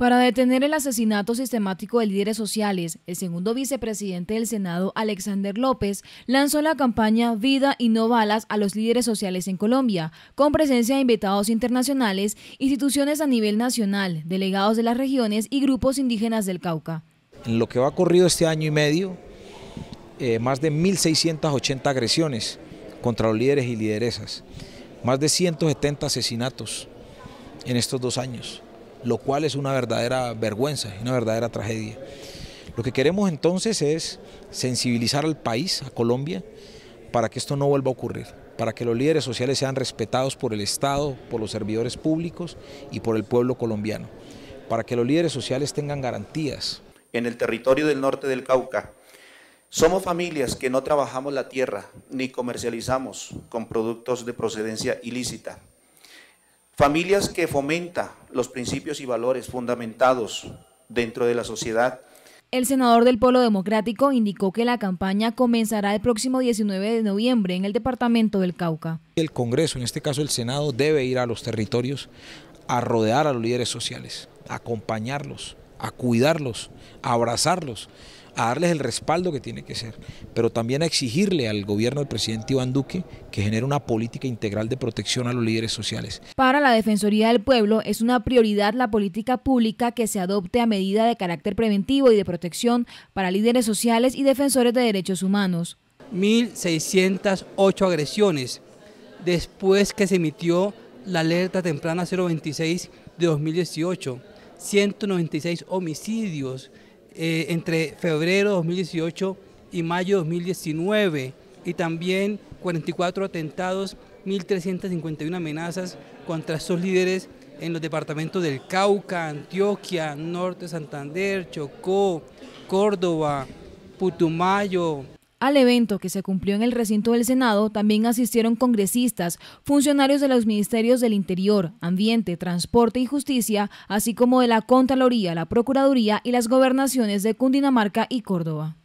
Para detener el asesinato sistemático de líderes sociales, el segundo vicepresidente del Senado, Alexander López, lanzó la campaña Vida y no balas a los líderes sociales en Colombia, con presencia de invitados internacionales, instituciones a nivel nacional, delegados de las regiones y grupos indígenas del Cauca. En lo que va ocurrido este año y medio, eh, más de 1.680 agresiones contra los líderes y lideresas, más de 170 asesinatos en estos dos años lo cual es una verdadera vergüenza, una verdadera tragedia. Lo que queremos entonces es sensibilizar al país, a Colombia, para que esto no vuelva a ocurrir, para que los líderes sociales sean respetados por el Estado, por los servidores públicos y por el pueblo colombiano, para que los líderes sociales tengan garantías. En el territorio del norte del Cauca, somos familias que no trabajamos la tierra ni comercializamos con productos de procedencia ilícita. Familias que fomenta los principios y valores fundamentados dentro de la sociedad. El senador del Polo Democrático indicó que la campaña comenzará el próximo 19 de noviembre en el departamento del Cauca. El Congreso, en este caso el Senado, debe ir a los territorios a rodear a los líderes sociales, acompañarlos, a cuidarlos, a abrazarlos, a darles el respaldo que tiene que ser, pero también a exigirle al gobierno del presidente Iván Duque que genere una política integral de protección a los líderes sociales. Para la Defensoría del Pueblo es una prioridad la política pública que se adopte a medida de carácter preventivo y de protección para líderes sociales y defensores de derechos humanos. 1.608 agresiones después que se emitió la alerta temprana 026 de 2018 196 homicidios eh, entre febrero 2018 y mayo 2019 y también 44 atentados, 1.351 amenazas contra estos líderes en los departamentos del Cauca, Antioquia, Norte Santander, Chocó, Córdoba, Putumayo, al evento que se cumplió en el recinto del Senado también asistieron congresistas, funcionarios de los ministerios del Interior, Ambiente, Transporte y Justicia, así como de la Contraloría, la Procuraduría y las gobernaciones de Cundinamarca y Córdoba.